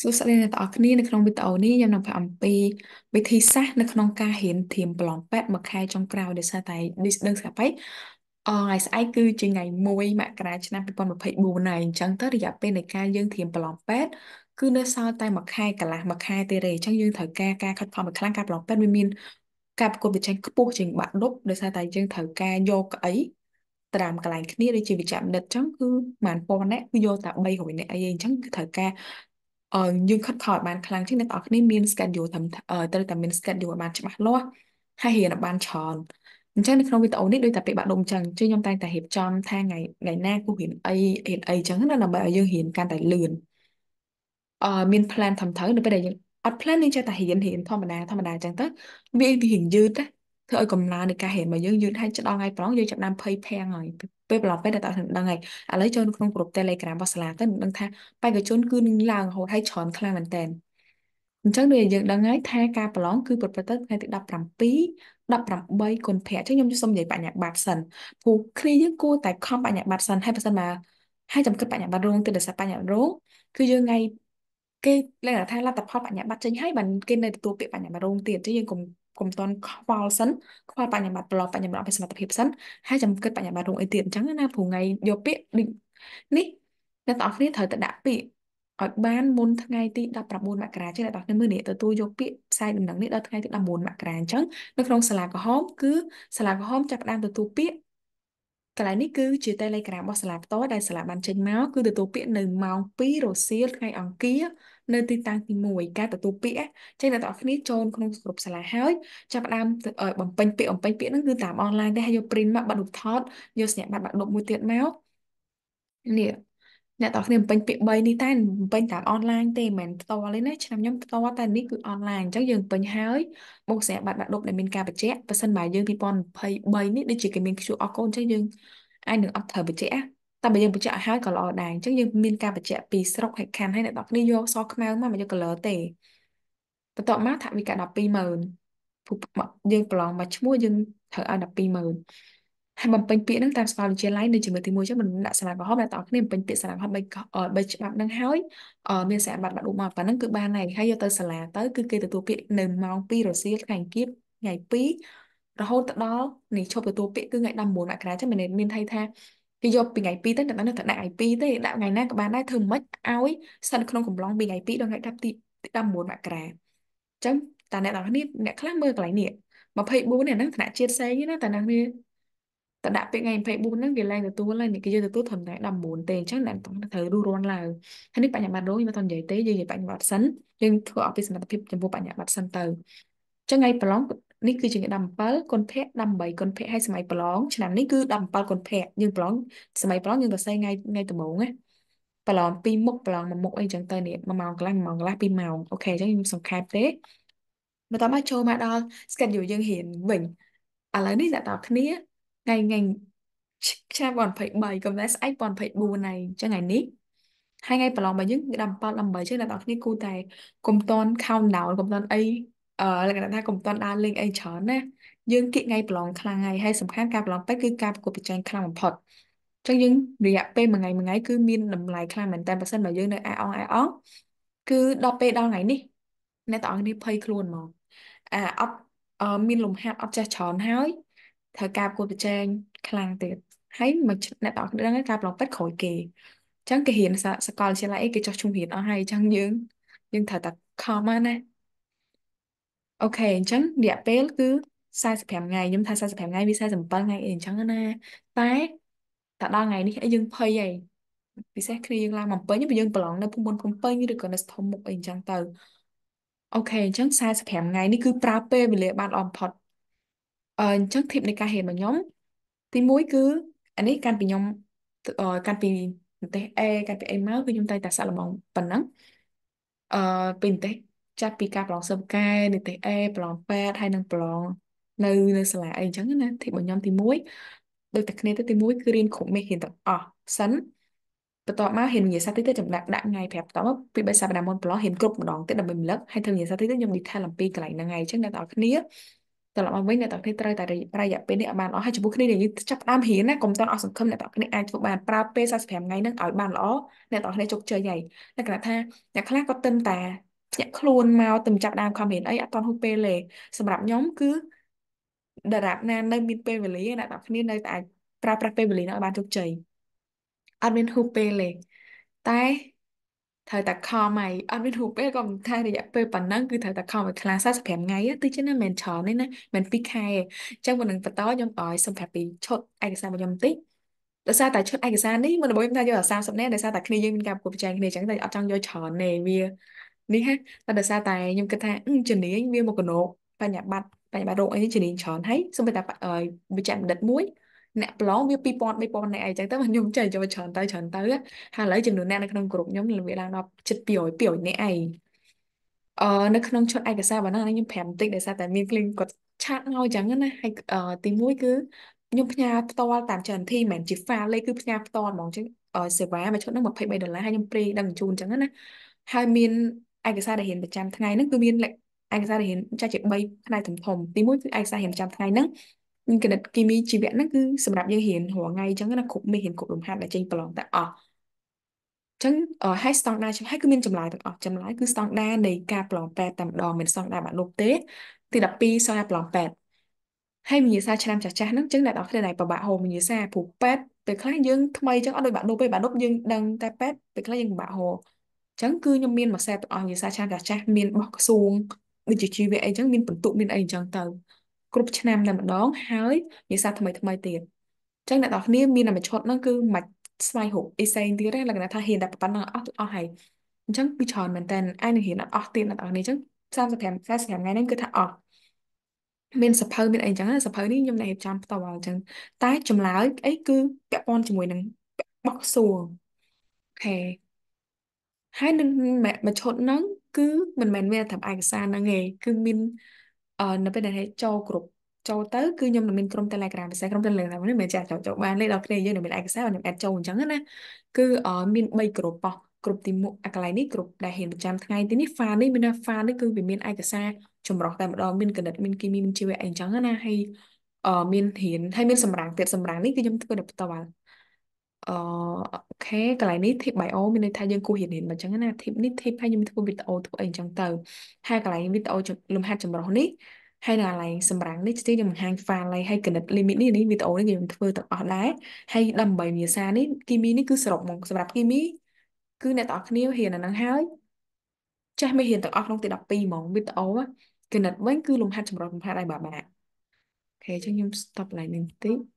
សួស្តីអ្នកទាំងអស់គ្នានៅក្នុងវីដេអូនេះខ្ញុំនឹងផ្អាអំពីវិធីសាស្ត្រនៅក្នុងការរៀនធៀមប្រឡងពេទ្យមួយខែចុងក្រោយដោយសារតែនេះដឹងស្រាប់ហើយអងថ្ងៃស្អែកគឺជាថ្ងៃ1មករាឆ្នាំ2024ហើយអញ្ចឹងទៅរយៈពេលនៃការយើងធៀមប្រឡងពេទ្យគឺនៅសល់តែមួយខែកន្លះមួយខែទេទេអញ្ចឹងយើងត្រូវការការខិតខំឲ្យខ្លាំងការប្រឡងពេទ្យវាមាន ការប្រកួតប្រជែងខ្ពស់ជាងបាក់ឌុបដោយសារតែយើងត្រូវការយកអីត្រាំកន្លែងគ្នាដូចជាវិជ្ជាបណ្ឌិតអញ្ចឹងគឺប្រហែល1000នាក់គឺយកតែ300នាក់អីអញ្ចឹងគឺត្រូវការយើងខិតខំឲ្យបានខ្លាំងជាងអ្នកនរគ្នាមាន schedule ត្រឹមត្រូវតែមាន schedule ឲ្យបានច្បាស់លាស់ហើយរៀនឲ្យបានច្រើនអញ្ចឹងនៅក្នុងវីដេអូនេះដូចតែពាក្យបាក់ដុំអញ្ចឹងជួយខ្ញុំតែងតែរៀបចំថាថ្ងៃថ្ងៃណាគូរៀនអីរៀនអីអញ្ចឹងណាដើម្បីឲ្យយើងរៀនកាន់តែលឿនអឺមាន plan ត្រឹមត្រូវនៅពេលដែលយើងអត់ plan យើងចេះតែរៀនរៀនធម្មតាធម្មតាអញ្ចឹងទៅវាវារៀងយឺតណាធ្វើឲ្យកំណើននៃការរៀនរបស់យើងយឺតហើយចិត្តដល់ថ្ងៃប្រងយើងចាប់បានភ័យភាំងហើយពេលប្រឡប់ពេលដែលតើខ្ញុំដឹងហើយឥឡូវចូលក្នុងក្រុម Telegram របស់សាលាទៅនឹងដឹងថាបេក្ខជនគឺនឹងឡើងរហូតហើយច្រើនខ្លាំងមែនតើអញ្ចឹងដូចយើងដឹងហើយថាការប្រឡងគឺប្រព្រឹត្តទៅថ្ងៃទី17 18កុម្ភៈអញ្ចឹងខ្ញុំសូមនិយាយបញ្ញាបត្រសិនព្រោះគ្រាយើងគួរតែខំបញ្ញាបត្រសិនហើយបើសិនមកហើយចំគិតបញ្ញាបត្ររងទិដ្ឋសាស្ត្របញ្ញាបត្ររងគឺយើងថ្ងៃគេលើកថាលទ្ធផលបញ្ញាបត្រចេញហើយបានគេនៅទទួលពាក្យបញ្ញាបត្ររងទៀតអញ្ចឹងយើងកុំកុំតន់ខ្វល់សិនខ្វល់បញ្ញត្តិប្រឡប់បញ្ញត្តិអភិសមត្ថភាពសិនហើយចាំគិតបញ្ញត្តិរងអីទៀតអញ្ចឹងណាព្រោះថ្ងៃយកពាក្យដូចនេះអ្នកទាំងអស់គ្នាត្រូវតែដាក់ពាក្យឲ្យបានមុនថ្ងៃទី19មករាចឹងអ្នកទាំងអស់គ្នាមើលនេះទទួលយកពាក្យផ្សាយដំណឹងនេះដល់ថ្ងៃទី19មករាអញ្ចឹងនៅក្នុងសាលាក្រហមគឺសាលាក្រហមចាប់ផ្ដើមទទួលពាក្យកន្លែងនេះគឺជា Telegram របស់សាលាផ្ទាល់ដែលសាលាបានចេញមកគឺទទួលពាក្យនៅម៉ោង2រសៀលថ្ងៃអង្គារនៅទីតាំងទី1ការទទួលពាក្យចេញដល់អ្នកគ្នាចូលក្នុងក្រុមសាលាហើយចាប់ផ្ដើមបំពេញពាក្យបំពេញពាក្យហ្នឹងគឺតាមអនឡាញទេហើយយក print មកបាត់រូបថតយកសញ្ញាបត្របាត់ដប់មួយទៀតមកនេះអ្នកទាំងគ្នាបំពេញពាក្យ3នេះតែបំពេញតែអនឡាញទេមិនមែនផ្ទាល់ទេណាឆ្នាំខ្ញុំផ្ទាល់តែនេះគឺអនឡាញអញ្ចឹងយើងបំពេញហើយមកស្រាប់បាត់បាក់ដប់ដែលមានការបញ្ជាក់ប៉ះសិនបើយើង2023នេះដូចជាគេមាន QR code អញ្ចឹងយើងអាចនឹងអត់ត្រូវបញ្ជាក់តែបើយើងបញ្ជាក់ឲ្យហើយក៏ល្អដែរអញ្ចឹងយើងមានការបញ្ជាក់ពីស្រុកហេកខាន់ហើយអ្នកទាំងគ្នាយកសខ្មៅមកមិនយក color ទេបន្ទាប់មកថាវិការ120,000យើងប្រឡងមកឈ្មោះយើងត្រូវឲ្យ120,000ហើយបំពេញពាក្យហ្នឹងតាមសាកលវិទ្យាល័យនៅជាមួយទី1ចឹងមិនដាក់សាលាក្រហមអ្នកទាំងអស់គ្នាបំពេញពាក្យសាលាក្រហមបី3ច្បាប់ហ្នឹងហើយមានសារបាត់បាត់ឧបមកប៉ុណ្ណឹងគឺបានហើយហើយយកទៅសាលាទៅគឺគេទទួលពាក្យនៅម៉ោង2រសៀលថ្ងៃគៀបថ្ងៃ2រហូតដល់នេះឈប់ទទួលពាក្យគឺថ្ងៃ14មករាចឹងមានមានថៃថាគេយកពីថ្ងៃ2ទៅតែនៅតែដាក់ថ្ងៃ2ទេដាក់ថ្ងៃណាក៏បានដែរធ្វើមិនឲ្យសិនក្នុងកំឡុងពីថ្ងៃ2ដល់ថ្ងៃ10ទី19មករាចឹងតែអ្នកទាំងគ្នាអ្នកខ្លះមើលកន្លែងនេះ24នេះហ្នឹងឋានៈជាតិផ្សេងណាតែអ្នកគ្នាតែដាក់ពាក្យថ្ងៃ24ហ្នឹងគេឡើងទទួលហើយនេះគេយកទទួលត្រឹមថ្ងៃ19ទេអញ្ចឹងអ្នកទាំងត្រូវរੂរាន់ឡើងហើយនេះបញ្ញាបត្ររងយើងមិនត្រូវនិយាយទេយើងនិយាយបញ្ញាបត្រសិនយើងធ្វើអស់ពីសមត្ថភាពចំពោះបញ្ញាបត្រសិនទៅអញ្ចឹងថ្ងៃប្រឡងនេះគឺជាថ្ងៃ17គុណភៈ18គុណភៈហើយសម័យប្រឡងឆ្នាំនេះគឺ17គុណភៈយើងប្រឡងសម័យប្រឡងយើងសរសេរថ្ងៃថ្ងៃដំបូងណាប្រឡងពីរមុខប្រឡងមួយមុខអីចឹងទៅនេះ1ម៉ោងកន្លះ1ម៉ោងកន្លះ2ម៉ោងអូខេអញ្ចឹងខ្ញុំសង្ខេបទេបន្តមកចូលមកដល់ schedule យើងរៀនវិញឥឡូវនេះអ្នកទាំងគ្នាថ្ងៃថ្ងៃឆា2023កំណែស្អែក2024ហើយចឹងថ្ងៃនេះហើយថ្ងៃប្រឡងរបស់យើងគឺ17 18ចឹងអ្នកនរគ្នាគូតែកុំតន់ count down កុំតន់អីអឺលក្ខណៈថាកុំតន់ដើរលេងអីច្រើនណាយើងគិតថ្ងៃប្រឡងខ្លាំងហើយហើយសំខាន់ការប្រឡងពេទ្យគឺការប្រកួតប្រជែងខ្លាំងបំផុតចឹងយើងរយៈពេលមួយថ្ងៃមួយថ្ងៃគឺមានតម្លៃខ្លាំងមែនតើបើសិនបើយើងនៅអែអងអែអងគឺដល់ពេលដល់ថ្ងៃនេះអ្នកទាំងអស់គ្នាភ័យខ្លួនហ្មងអាអត់មានលំហាត់អត់ចេះច្រើនហើយធ្វើការប្រកួតប្រជែងខ្លាំងទៀតហើយមកអ្នកទាំងអស់គ្នាហ្នឹងការប្រឡងពេទ្យក្រោយគេអញ្ចឹងគេរៀនសាកលវិទ្យាល័យអីគេចោះជំរៀនអស់ហើយអញ្ចឹងយើង យើងត្រូវតែខំមកណាអូខេអញ្ចឹងរយៈពេល គឺ45ថ្ងៃខ្ញុំថា45ថ្ងៃវា47ថ្ងៃអីអញ្ចឹងណាតែតែដល់ថ្ងៃនេះយើងភ័យហើយពិសេសគ្នាយើងឡើងបំពេញបើយើងប្រឡងនៅភូមិបំពេញឬក៏នៅស្ថុំមុខអីអញ្ចឹងទៅអូខេអញ្ចឹង45ថ្ងៃនេះគឺប្រើពេលវេលាបានល្អបំផុតអញ្ចឹងធីបនៃការហេតុរបស់ខ្ញុំទី1គឺអានេះកាន់ពីខ្ញុំកាន់ពីប្រទេស A កាន់ពី A មកគឺខ្ញុំតែតែសាក់លំងប៉ុណ្ណឹងអឺពីប្រទេសចាប់ពីការប្រឡងសិស្សកែនៅប្រទេស A ប្រឡង8ហើយនឹងប្រឡងនៅនៅសាលាអីអញ្ចឹងណាធីបរបស់ខ្ញុំទី1ដូចតែគ្នាទៅទី1គឺរៀនគ្រប់មេរៀនទាំងអស់សិនបន្ទាប់មកហ៊ានវិញ្ញាសាតិចទៅចំដាក់ដាក់ថ្ងៃប្រាប់តមកពីបីសប្តាហ៍មុនប្រឡងហ៊ានគ្រប់ម្ដងទៀតដើម្បីរំលឹកហើយធ្វើវិញ្ញាសាតិចទៅខ្ញុំ detail អំពីកន្លែងហ្នឹងហើយអញ្ចឹងអ្នកទាំងអស់គ្នាត្រឡប់មកវិញអ្នកទាំងគ្នាត្រូវតែរយៈពេលនេះឲ្យបានល្អហើយចំពោះគ្នាដែលយើងចាប់ផ្ដើមរៀនណាកុំតន់អស់សង្ឃឹមអ្នកទាំងគ្នាអាចធ្វើបានប្រើពេល45ថ្ងៃហ្នឹងឲ្យបានល្អអ្នកទាំងគ្នាជោគជ័យហើយលក្ខណៈថាអ្នកខ្លះក៏ទិនតាភ្ញាក់ខ្លួនមកទិនចាប់ដើមខំរៀនអីអត់តន់ហូបពេលទេសម្រាប់ខ្ញុំគឺដរាបណានៅមានពេលវេលាអ្នកទាំងគ្នានៅតែអាចប្រើប្រាស់ពេលវេលានោះឲ្យបានជោគជ័យអត់មានហូបពេលទេតែត្រូវតែខំឲ្យអត់មានរូបពេលក៏មិនថារយៈពេលប៉ុណ្ណឹងគឺត្រូវតែខំឲ្យខ្លា45ថ្ងៃទៅចឹងណាមិនច្រើនទេណាមិន2ខែអញ្ចឹងមុននឹងបន្តខ្ញុំឲ្យសម្រាប់ពីឈុតឯកសាររបស់ខ្ញុំបន្តិចដោយសារតែឈុតឯកសារនេះមុនដំបូងខ្ញុំថាយកតែ30នាក់ដោយសារតែគ្នាយើងមានការប្រកួតប្រជែងគ្នាអញ្ចឹងតែអត់ចង់យកច្រើនទេវានេះហ่ะតែដោយសារតែខ្ញុំគិតថាជំនាញវាមកកណោបញ្ញាបត្របញ្ញាបត្ររោគអីជំនាញច្រើនហើយសូម្បីតែបច្ចេកបណ្ឌិតមួយអ្នកប្រឡងវា2000 3000អ្នកអីចឹងទៅបាទខ្ញុំចេះចូលច្រើនទៅច្រើនទៅហើយឥឡូវចំនួនអ្នកនៅក្នុងក្រុមខ្ញុំវាឡើងដល់ជិត200 200អ្នកឯងអឺនៅក្នុងឈុតឯកសារបើណាខ្ញុំ5បន្តិចដោយសារតែមានគ្លីងគាត់ឆាតងោចឹងណាហើយទី1គឺខ្ញុំផ្ញើផ្ទាល់តាមចន្ទធីមិនមែនជា file លេខគឺផ្ញើផ្ទាល់ហ្មងចឹងសេវាមួយឈុតហ្នឹង23ដុល្លារហើយខ្ញុំព្រីដឹងជូនចឹងណាហើយមានឯកសារដែលរៀនប្រចាំថ្ងៃហ្នឹងគឺមានឯកសារដែលរៀនចាស់ជា3ផ្នែកធំធំទី1គឺឯកសាររៀនប្រចាំថ្ងៃហ្នឹងនឹងគណិតគីមីជីវៈហ្នឹងគឺសម្រាប់យើងរៀនរាល់ថ្ងៃអញ្ចឹងណាគ្រប់មេរៀនគ្រប់លំហាត់ដែលចេញប្រឡងតែអស់អញ្ចឹងហើយស្តង់ដារហើយគឺមានចម្លើយទាំងអស់ចម្លើយគឺស្តង់ដារនៃការប្រឡង8តែម្ដងមានស្តង់ដារបាក់លុបទេទី12សរប្រឡង8ហើយវិញ្ញាសាឆ្នាំចាស់ចាស់ហ្នឹងអញ្ចឹងអ្នកនរគ្នាដែលពិបាកហូរវិញ្ញាសាព្រោះ8ពេលខ្លះយើងថ្មីអញ្ចឹងអត់ដូចបាក់លុបទេបាក់លុបយើងដឹងតែ8ពេលខ្លះយើងពិបាកហូរអញ្ចឹងគឺខ្ញុំមានមួយខ្សែទាំងអស់វិញ្ញាសាឆ្នាំចាស់ចាស់មានរបស់ក្រសួងដូចជាជីវៈអីអញ្ចឹងមានបន្ទុកមានអីអញ្ចឹងទៅគ្រប់ឆ្នាំតែម្ដងហើយភាសាថ្មីថ្មីទៀតអញ្ចឹងអ្នកនរគ្នាមានតែមួយឈុតហ្នឹងគឺមិនស្វែងរកអេសេងទៀតទេលក្ខណៈថាហ៊ានតែប៉ុណ្ណឹងអស់អស់ហើយអញ្ចឹងគឺច្រើនមែនតើអាចនឹងហ៊ានអស់ទៀតអ្នកនរគ្នាអញ្ចឹង35 45ថ្ងៃហ្នឹងគឺថាអស់មានសភៅមានអីចឹងសភៅនេះខ្ញុំតែរៀបចំផ្ទាល់អញ្ចឹងតែចម្លើយអីគឺពាក់ព័ន្ធជាមួយនឹងបោះសួរហេហើយនឹងមឈុតហ្នឹងគឺមិនមែនមានតែឯកសារហ្នឹងទេគឺមានអឺនៅពេលដែលចូលគ្រប់ចូលទៅគឺខ្ញុំនឹងមានក្រុម Telegram ពិសេសក្រុម Telegram នេះមិនចេះចូលចូលបានលេខដល់គ្នាយើងនឹងមានឯកសារខ្ញុំ add ចូលអញ្ចឹងណាគឺមាន3ក្រុមប៉ោះក្រុមទីមួអាកន្លែងនេះក្រុមដែលហ៊ានប្រចាំថ្ងៃទីនេះ fan នេះមានថា fan នេះគឺវាមានឯកសារចម្រោះតែម្ដងមានគណិតមានគីមីមានជីវៈអីអញ្ចឹងណាហើយអឺមានរៀនហើយមានសម្រាងទៀតសម្រាងនេះគឺខ្ញុំធ្វើដល់ផ្ទាល់អឺអូខេកន្លែងនេះ tip bio មានន័យថាយើងគូររៀនរៀនមកអញ្ចឹងណា tip នេះ tip ហើយខ្ញុំធ្វើវីដេអូធ្វើអីអញ្ចឹងទៅហើយកន្លែងវីដេអូលំហាត់ចម្រុះនេះហើយនៅកន្លែងសម្រាំងនេះគឺខ្ញុំបង្ហាញ file ហើយកណិត limit នេះនេះវីដេអូនេះខ្ញុំធ្វើទាំងអស់ដែរហើយដើម្បីភាសានេះគីមីនេះគឺសរុបមកសម្រាប់គីមី គឺអ្នកទាំងអស់គ្នារៀនអាហ្នឹងហើយចេះមេរៀនទាំងអស់ក្នុងទី12ហ្មងវីដេអូគណិតវិញ គឺលំហាត់ចម្រុះលំហាត់ឲ្យបាបាអូខេអញ្ចឹងខ្ញុំ stop កន្លែងនេះបន្តិច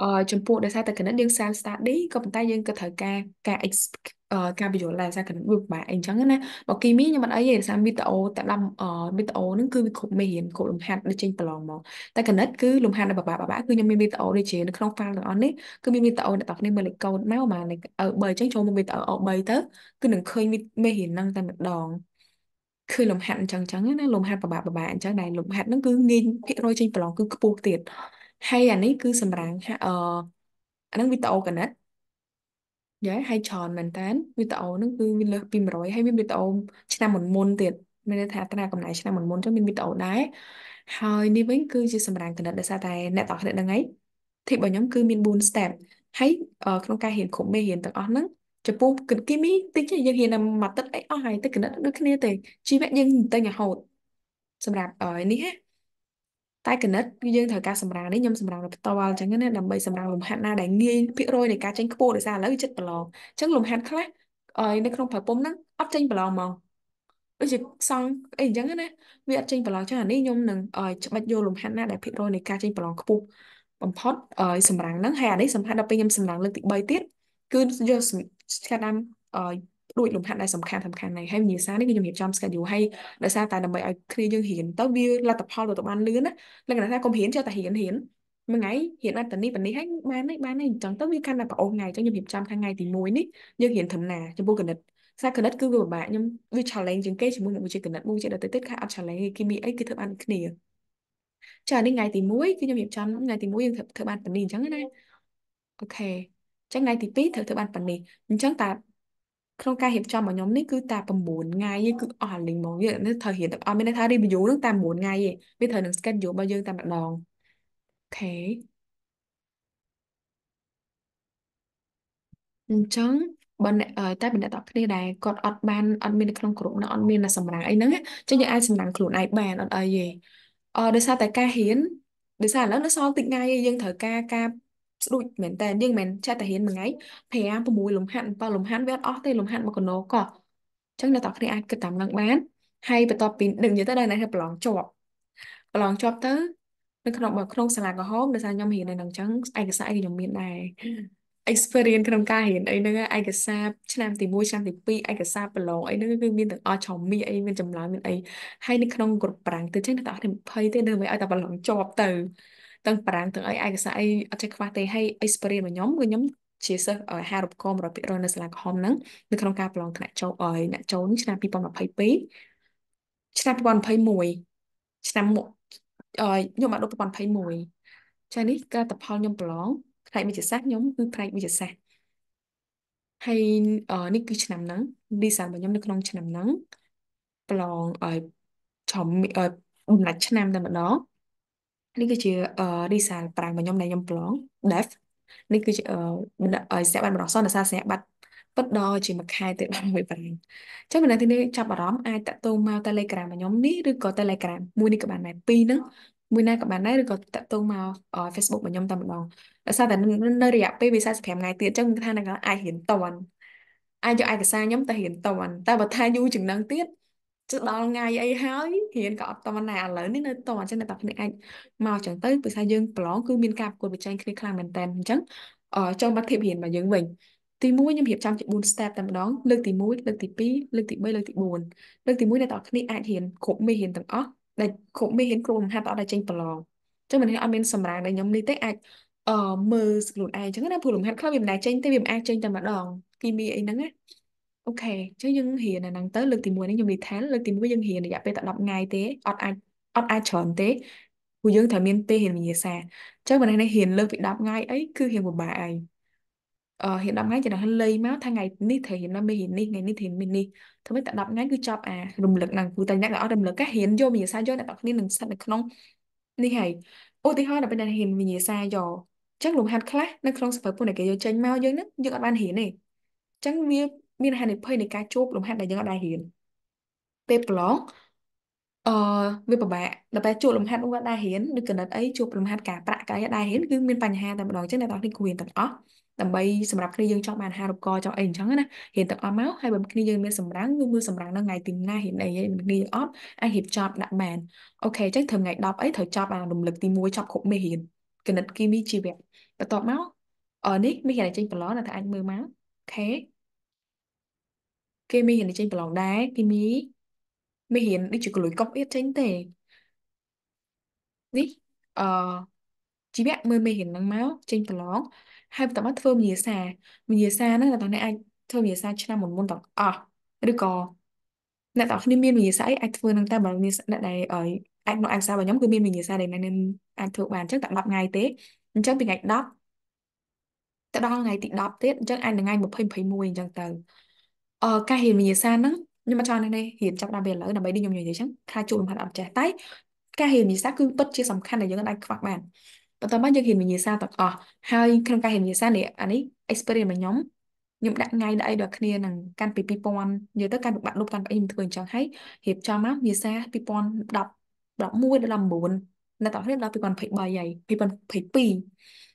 អឺចំពោះដោយសារតែគណិតយើងសាម study ក៏ប៉ុន្តែយើងក៏ត្រូវការការ ex ការបញ្យល់ដែរសារគណិតវាពិបាកអីអញ្ចឹងណាបើគីមីខ្ញុំមិនអីទេសារវីដេអូតែដាំវីដេអូហ្នឹងគឺវាគ្រប់មេរៀនគ្រប់លំហាត់ដូចចេញប្រឡងមកតែគណិតគឺលំហាត់របស់បាបាបាគឺខ្ញុំមានវីដេអូដូចជានៅក្នុង file ទាំងអស់នេះគឺមានវីដេអូអ្នកទាំងគ្នាមើលលេខកូដមកមកលេខ3អញ្ចឹងចូលមើលវីដេអូ3ទៅគឺនឹងឃើញមេរៀនហ្នឹងតែម្ដងគឺលំហាត់អញ្ចឹងអញ្ចឹងណាលំហាត់បបាបបាអញ្ចឹងដែរលំហាត់ហ្នឹងគឺងាយភាគរយចេញប្រឡងគឺខ្ពស់ទៀតហើយអានេះគឺសម្រាំងហាអឺអាហ្នឹងវីដេអូកណិតយ៉ាហើយច្រើនមែនតើវីដេអូហ្នឹងគឺមានលើសពី100ហើយមានវីដេអូឆ្នាំមុនមុនទៀតមានន័យថាត្រាកំណែឆ្នាំមុនមុនចឹងមានវីដេអូដែរហើយនេះវិញ គឺជាសម្រាងកណិតដោយសារតែអ្នកទាំងគ្នាដឹងហើយធីបរបស់ខ្ញុំគឺ មាន4 step ហើយក្នុងការរៀនគ្រប់មេរៀនទាំងអស់ហ្នឹងចំពោះគិតគីមីតិចយើងរៀនតែមួយទឹកអីអស់ហើយទឹកគណិតដូចគ្នាទេជីវៈយើងតែញ៉ាំហូតសម្រាប់នេះណាតែគណិតគឺយើងត្រូវការសម្រាងនេះខ្ញុំសម្រាងដោយផ្ទាល់អញ្ចឹងណាដើម្បីសម្រាងលំហាត់ណាដែលងាយភាគរយនៃការចេញខ្ពស់ដោយសារឥឡូវចិត្តប្រឡងអញ្ចឹងលំហាត់ខ្លះនៅក្នុងប្រពុំហ្នឹងអត់ចេញប្រឡងហ្មងដូចជាសង់អីអញ្ចឹងណាវាអត់ចេញប្រឡងចឹងអានេះខ្ញុំនឹងច្បាច់យកលំហាត់ណាដែលភាគរយនៃការចេញប្រឡងខ្ពស់បំផុតសម្រាងហ្នឹងហើយអានេះសម្រាប់ដល់ពេលខ្ញុំសម្រាងលើកទី3ទៀតគឺយកស្កាដាមផ្ដួចលំហាត់ដែលសំខាន់សំខាន់ហ្នឹងហើយវិញ្ញាសានេះគឺខ្ញុំរៀបចំ schedule ឲ្យដោយសារតែដើម្បីឲ្យគ្នាយើងរៀនទៅវាលទ្ធផលទៅបានលឿនណាលក្ខណៈថាកុំរៀនចេះតែរៀនរៀនមួយថ្ងៃរៀនអត្តនេះបនេះហើយបានហើយបានហើយអញ្ចឹងទៅវាកាន់តែប្រអូសថ្ងៃអញ្ចឹងខ្ញុំរៀបចំខាងថ្ងៃទី1នេះយើងរៀនធំណាចំពោះគណិតសាគណិតគឺវាពិបាកខ្ញុំវា challenge ជាងគេជាមួយនឹងវិជ្ជាគណិតមួយជាដទៃទៀតខែអត់ challenge គេមានអីគេធ្វើបានគ្នាចានេះថ្ងៃទី1គឺខ្ញុំរៀបចំថ្ងៃទី1យើងធ្វើបានប៉ុណ្នេះអញ្ចឹងណាអូខេអញ្ចឹងថ្ងៃទី2ត្រូវធ្វើបានប៉ុណ្នេះអញ្ចឹងតាក្នុងការរៀបចំរបស់ខ្ញុំនេះគឺតែ9ថ្ងៃយីគឺអស់លីងហ្មងយីនេះត្រូវរៀនទាំងអស់មានន័យថា review នឹងតែ9ថ្ងៃយីវាត្រូវនឹង schedule របស់យើងតែម្ដងអូខេអញ្ចឹងបើអ្នកតែបើអ្នកតគ្នាដែរគាត់អត់បានអត់មាននៅក្នុងក្រុមណាអត់មានសម្រាំងអីហ្នឹងចឹងយើងអាចសម្រាំងខ្លួនឯងបានអត់អីទេអឺដោយសារតែការហ៊ានដោយសារឥឡូវនៅសល់តិចថ្ងៃយើងត្រូវការការស្រួចមែនតើយើងមិនចេះតែរៀនមួយថ្ងៃ5 6លំហាត់7លំហាត់វាអត់អស់ទេលំហាត់មួយកណោក៏អញ្ចឹងអ្នកតើគ្នាអាចគិតតាមនឹងបានហើយបន្ទាប់ពីនឹងនិយាយទៅដល់អ្នកប្រឡងជាប់ប្រឡងជាប់ទៅ នៅក្នុងក្នុងសាលាកំហុងដោយសារខ្ញុំរៀននៅនឹងអញ្ចឹងឯកសារអីខ្ញុំមានដែរ experience ក្នុងការរៀនអីហ្នឹងឯកសារឆ្នាំទី1ឆ្នាំទី2ឯកសារប្រឡងអីហ្នឹងគឺមានទាំងអស់ចំមីអីមានចម្លើយមានអីហើយនៅក្នុងក្រុមប្រាំងទៅចឹងតែអត់20ទេដើម្បីឲ្យតែប្រឡងជាប់ទៅទាំងបារាំងទាំងអីឯកសារអីអត់ចេះខ្វះទេហើយ experience របស់ខ្ញុំគឺខ្ញុំជាសិស្ស50% 100%នៅសាលាក្រហមហ្នឹងនៅក្នុងការប្រឡងថ្នាក់ចូលអីអ្នកចូលឆ្នាំ2022ឆ្នាំ2021ឆ្នាំមុខខ្ញុំបានដុត2021ចានេះក៏តផលខ្ញុំប្រឡងផ្នែកវិទ្យាសាស្ត្រខ្ញុំគឺផ្នែកវិទ្យាសាស្ត្រហើយនេះគឺឆ្នាំហ្នឹង design របស់ខ្ញុំ នៅក្នុងឆ្នាំហ្នឹងប្រឡងឲ្យចំដំណាច់ឆ្នាំតែម្ដងនេះគឺជាអឺឌីសាល5របស់ខ្ញុំដែលខ្ញុំប្រឡង DEF នេះគឺជាអឺស្ថាប័នបរិសុទ្ធដោយសារស្ថាប័នពិតដល់ជាមួយខែទៅដល់មួយប្រាំងអញ្ចឹងបើនៅទីនេះចាប់អារម្មណ៍អាចតាក់ទងមក Telegram របស់ខ្ញុំនេះឬក៏ Telegram មួយនេះក៏បានដែរពីរហ្នឹងមួយណាក៏បានដែរឬក៏តាក់ទងមក Facebook របស់ខ្ញុំតែម្ដងដោយសារតែនៅរយៈពេលវា45ថ្ងៃទៀតអញ្ចឹងគឺថានឹងអាចរៀនតន់អាចយកឯកសារខ្ញុំទៅរៀនតន់តែបើថាយូរជាងនឹងទៀតជិះដល់ថ្ងៃអីហើយរៀនក៏អត់តណាឥឡូវនេះនៅតអញ្ចឹងតែគ្នាអាចមកអញ្ចឹងទៅភាសាយើងប្រឡងគឺមានការប្រកួតប្រជែងគ្នាខ្លាំងមែនតើអញ្ចឹងចូលបាត់ភាពរៀនរបស់យើងវិញទី1ខ្ញុំរៀបចំជា4 step តែម្ដងលើកទី1លើកទី2លើកទី3លើកទី4លើកទី1អ្នកទាំងអស់គ្នាអាចរៀនគ្រប់មេរៀនទាំងអស់ដែលគ្រប់មេរៀនគ្រូបង្ហាត់ទាំងអស់ដែលចេញប្រឡងចឹងមិនអត់មានសម្រាងដែលខ្ញុំនេះទេអាចអឺមើលខ្លួនឯងចឹងណាព្រោះលំហាត់ខ្លះវាមិនដែលចេញទេវាមិនអាចចេញតែម្ដងគីមីអីហ្នឹងណាអូខេចឹងយើងរៀនអាហ្នឹងទៅលើកទី1នេះខ្ញុំនិយាយថាលើកទី1យើងរៀនរយៈពេលតែ10ថ្ងៃទេអត់អាចអត់អាចច្រើនទេព្រោះយើងត្រូវមានទេរៀនវិញ្ញាសាចឹងបើនេះរៀនលើកពី10ថ្ងៃអីគឺរៀនពិបាកអីអឺរៀន10ថ្ងៃចំណេះលេងមកថាថ្ងៃនេះត្រូវរៀនដល់មេរៀននេះថ្ងៃនេះរៀនមេនេះធ្វើម៉េចតែ10ថ្ងៃគឺចប់អារំលឹកហ្នឹងព្រោះតែអ្នកដែលអត់រំលឹកគេរៀនយកវិញ្ញាសាយកអ្នកទាំងគ្នានឹងស្ថិតនៅក្នុងនេះហើយឧទាហរណ៍ដល់ពេលដែលរៀនវិញ្ញាសាយកចឹងលំហាត់ខ្លះនៅក្នុងសៀវភៅពួកដែលគេយកចេញមកយើងហ្នឹងយើងអត់បានរៀនទេចឹងវាមានហានិភ័យនៃការជួបលំហាត់ដែលយើងអត់ដែររៀនពេលប្រឡងអឺវាពិបាកដល់ពេលជួបលំហាត់នោះអត់ដែររៀនឬកណិតអីជួបលំហាត់ការប្រាក់កាយអត់ដែររៀនគឺមានបញ្ហាតែម្ដងចឹងអ្នកទាំងនេះគួររៀនទាំងអស់ដើម្បីសម្រាប់គ្នាយើងចង់បានហារូបករចង់អីអញ្ចឹងណារៀនទាំងអស់មកហើយបើគ្នាយើងមានសម្រាំងគឺមើលសម្រាំងនៅថ្ងៃទីណារៀនអីហ្នឹងគ្នាយើងអត់អាចរៀបចប់ដាក់បានអូខេអញ្ចឹងត្រូវថ្ងៃ10អីត្រូវចប់អារំលឹកទី1ចប់គ្រប់មេរៀនគណិតគីមីជីវៈបន្ទាប់មកអនេះមានគេចេញប្រឡងតែអាចមើលមកអូខេគេមានហ៊ានចេញប្រឡងដែរគេមីមានហ៊ានដូចជាកលុយកប់អៀតចេញទេនេះអឺជីវៈមើលមេរៀនហ្នឹងមកចេញប្រឡងហើយបន្តមកធ្វើវិញ្ញាសាវិញ្ញាសាហ្នឹងអ្នកទាំងនេះអាចធ្វើវិញ្ញាសាឆ្នាំមុនមុនទាំងអស់ឬក៏អ្នកទាំងគ្នាមានវិញ្ញាសាអីអាចធ្វើនឹងតែបើវិញ្ញាសាអ្នកដែលអាចមកអាសារបស់ខ្ញុំគឺមានវិញ្ញាសាដែលអ្នកអាចធ្វើបានអញ្ចឹងតែ10ថ្ងៃទេអញ្ចឹងពីថ្ងៃ10ទៅដល់ថ្ងៃទី10ទៀតអញ្ចឹងអាចនឹងថ្ងៃ20 21អញ្ចឹងទៅអឺការរៀនវិញ្ញាសាហ្នឹងខ្ញុំអត់ចង់នេះទេរៀនចាប់ដល់ពេលឥឡូវដើម្បីដូចខ្ញុំនិយាយចឹងខ្លាចជួបលំហាត់អត់ចេះតែការរៀនវិញ្ញាសាគឺពិតជាសំខាន់ដែលយើងអាចខ្វះបានបន្តមកយើងរៀនវិញ្ញាសាទាំងអស់ហើយក្នុងការរៀនវិញ្ញាសានេះអានេះ experience របស់ខ្ញុំខ្ញុំដាក់ថ្ងៃដាក់អីដល់គ្នានឹងកាន់ពី2000យើទៅកាន់បាក់លុបកាន់អីខ្ញុំធ្វើអញ្ចឹងហើយរៀបចំមកវិសា2010 11ដល់19នៅតោះនេះដល់2023ហើយ2022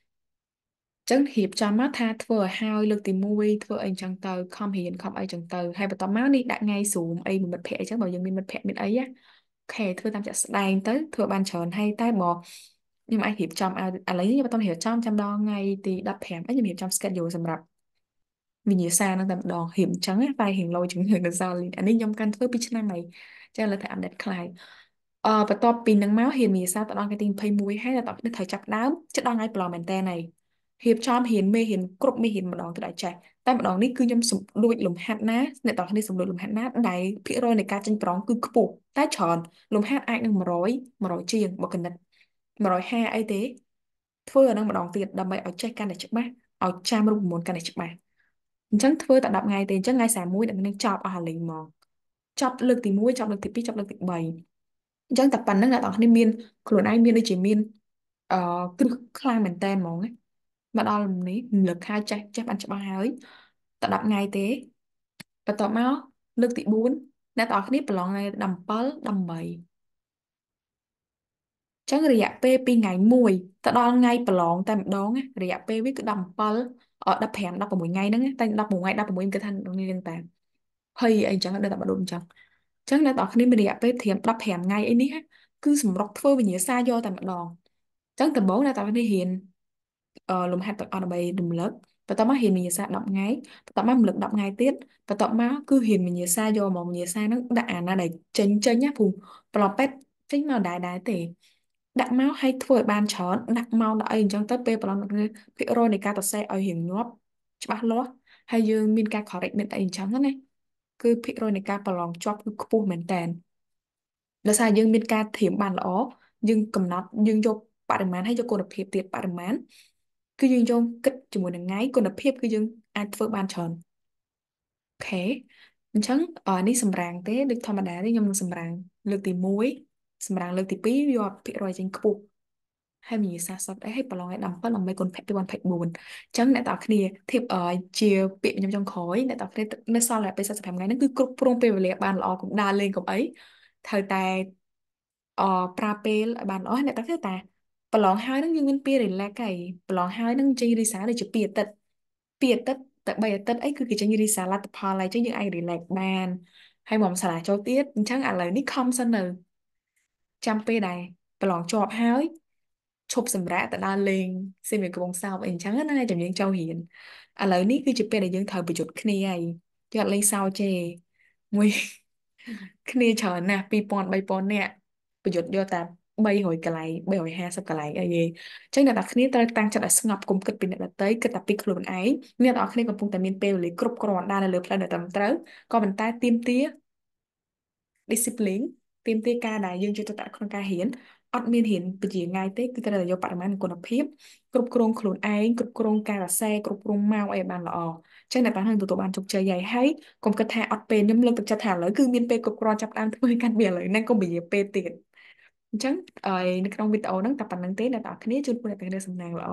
ចឹងរៀបចំមកថាធ្វើឲ្យហើយលើកទី1ធ្វើអីចឹងទៅខំរៀនខំអីចឹងទៅហើយបន្តមកនេះដាក់ថ្ងៃស្រូមអីមិត្តភ័ក្ដិអីចឹងបើយើងមានមិត្តភ័ក្ដិមានអីណាអូខេធ្វើតាមចាក់ស្ដែងទៅធ្វើបានច្រើនហើយតែបើខ្ញុំអាចរៀបចំឲ្យឥឡូវខ្ញុំបន្តរៀបចំចាំដល់ថ្ងៃទី15អីខ្ញុំរៀបចំ schedule សម្រាប់វិញ្ញាសានឹងតែម្ដងរៀបអញ្ចឹងតែរៀងលោជំនឿនៅសាលីអានេះខ្ញុំកាន់ធ្វើពីឆ្នាំហើយចឹងលើតែ update ខ្លាយអឺបន្ទាប់ពីនឹងមករៀនវិញ្ញាសាទៅដល់ថ្ងៃទី21ហើយដល់នេះត្រូវចាប់ដើមចិត្តដល់ថ្ងៃប្រឡងមែនតើហើយរៀបចំរៀនមេរៀនគ្រប់មេរៀនម្ដងទៅដល់ចេះតែម្ដងនេះគឺខ្ញុំសម្លួចលំហាត់ណាអ្នកទាំងគ្នាសម្លួចលំហាត់ណាដែលភាគរយនៃការចេញប្រងគឺខ្ពស់តែច្រើនលំហាត់អាចនឹង100 100ជាងបើគណិត150អីទេធ្វើអានឹងម្ដងទៀតដើម្បីឲ្យចេះកាន់តែច្បាស់ឲ្យចាំរូបមន្តកាន់តែច្បាស់អញ្ចឹងធ្វើតែ10ថ្ងៃទេអញ្ចឹងថ្ងៃ31ដល់នឹងចប់អស់ហើយលេងមកចប់លើកទី1ចប់លើកទី2ចប់លើកទី3អញ្ចឹងតែប៉ុណ្្នឹងអ្នកទាំងគ្នាមានខ្លួនឯងមានដូចជាមានអឺគ្រឹះខ្លាំងមែនតើហ្មងណាមកដល់នេះរំលឹកហើយចេះចេះបានច្បាស់ហើយតែ10ថ្ងៃទេបន្ទាប់មកលើកទី4អ្នកទាំងអស់គ្នាប្រឡងថ្ងៃ17 18អញ្ចឹងរយៈពេលពីថ្ងៃ1ទៅដល់ថ្ងៃប្រឡងតែម្ដងរយៈពេលវាគឺ17 15 16ថ្ងៃហ្នឹងតែ16ថ្ងៃ16គេថារៀនតាមហើយអីចឹងដល់តែបដូរអញ្ចឹងអញ្ចឹងអ្នកទាំងអស់គ្នាមានរយៈពេលត្រៀម15ថ្ងៃអីនេះគឺសម្រុកធ្វើវិញ្ញាសាយកតែម្ដងអញ្ចឹងដំបូងអ្នកទាំងអស់គ្នារៀនលំហាត់ទាំងអស់ដើម្បីរំលឹកបន្ទាប់មករៀនវិញ្ញាសា10ថ្ងៃបន្ទាប់មករំលឹក10ថ្ងៃទៀតបន្ទាប់មកគឺរៀនវិញ្ញាសាយកមកវិញ្ញាសាហ្នឹងដាក់អាណាដែលចេញចេញណាព្រោះប្រឡប់ពេទ្យចេញមកដែរដែរទេដាក់មកឲ្យធ្វើឲ្យបានច្រើនដាក់មកដាក់អីអញ្ចឹងទៅពេលប្រឡំភាគរយនៃការសរសេរឲ្យរៀងញាប់ច្បាស់លាស់ហើយយើងមានការ correct មានអីអញ្ចឹងណាគឺភាគរយនៃការប្រឡងជាប់គឺខ្ពស់មែនតើដោយសារយើងមានការធៀបបានល្អយើងកំណត់យើងយកបរិមាណហើយយកគុណភាពទៀតបរិមាណគឺយើងយកគិតជាមួយនឹងថ្ងៃគុណភាពគឺយើងអាចធ្វើបានច្រើនអូខេអញ្ចឹងនេះសម្រាង ទេដូចធម្មតាទេខ្ញុំនឹងសម្រាង លើកទី1សម្រាងលើកទី2យកភាគរយចេញខ្ពស់ហើយមានសាសតអីឲ្យប្រឡងឲ្យ17ដើម្បីគុណភាគ2024អញ្ចឹងអ្នកទាំងគ្នាធៀបជា ពាក្យខ្ញុំចុងក្រោយអ្នកទាំងគ្នានៅសល់តែពេល45ថ្ងៃហ្នឹងគឺគ្រប់គ្រងពេលវេលាបានល្អកុំដើរលេងកុំអីត្រូវតែអប្រើពេលឲ្យបានល្អអ្នកទាំងគ្នាតាប្រឡងហើយនឹងយើងមានពេល relax ហើយប្រឡងហើយនឹងចេញរីសាដូចជាពីអាទិត្យពីអាទិត្យតែ3អាទិត្យអីគឺគេចេញរីសាលទ្ធផលហើយចឹងយើងអាច relax បានហើយមកសាលាចូលទៀតអញ្ចឹងឥឡូវនេះខំសិននៅ ចាំពេលដែរប្រឡងជាប់ហើយឈប់សម្រាកទៅដើរលេងសេមីកំពង់សោមអីអញ្ចឹងណាចាំយើងចូលរៀនឥឡូវនេះគឺជាពេលដែលយើងត្រូវប្រយុទ្ធគ្នាហើយយើងអត់លេងសើចទេមួយគ្នាច្រើនណាស់2000 3000នាក់ប្រយុទ្ធយកតា300កន្លែង350កន្លែងអីយេអញ្ចឹងអ្នកនរគ្នាត្រូវតាំងចិត្តឲ្យស្ងប់គុំគិតពីអ្នកដទៃគិតតែពីខ្លួនឯងអ្នកនរគ្នាកំពុងតែមានពេលវេលាគ្រប់គ្រាន់ដែរនៅលើផ្លូវដែលត្រឹមត្រូវក៏ប៉ុន្តែទៀមទា discipline ទៀមទាការដែលយើងយកទៅដាក់ក្នុងការរៀនអត់មានរៀនពជាងាយទេគឺត្រូវតែយកបរិមាណនិងគុណភាពគ្រប់គ្រងខ្លួនឯងគ្រប់គ្រងការសរសេរគ្រប់គ្រងម៉ោងអីបានល្អអញ្ចឹងអ្នកបាននឹងទទួលបានជោគជ័យហើយហើយកុំគិតថាអត់ពេលខ្ញុំលើកទឹកចិត្តថាឥឡូវគឺមានពេលគ្រប់គ្រាន់ចាប់ដើមធ្វើកាន់វាឥឡូវហ្នឹងកុំនិយាយពេលទៀតអញ្ចឹងអីនៅក្នុងវីដេអូហ្នឹងតែប៉ុណ្្នឹងទេអ្នកនរគ្នាជូនពរតែទាំងរឿងសំណាងល្អ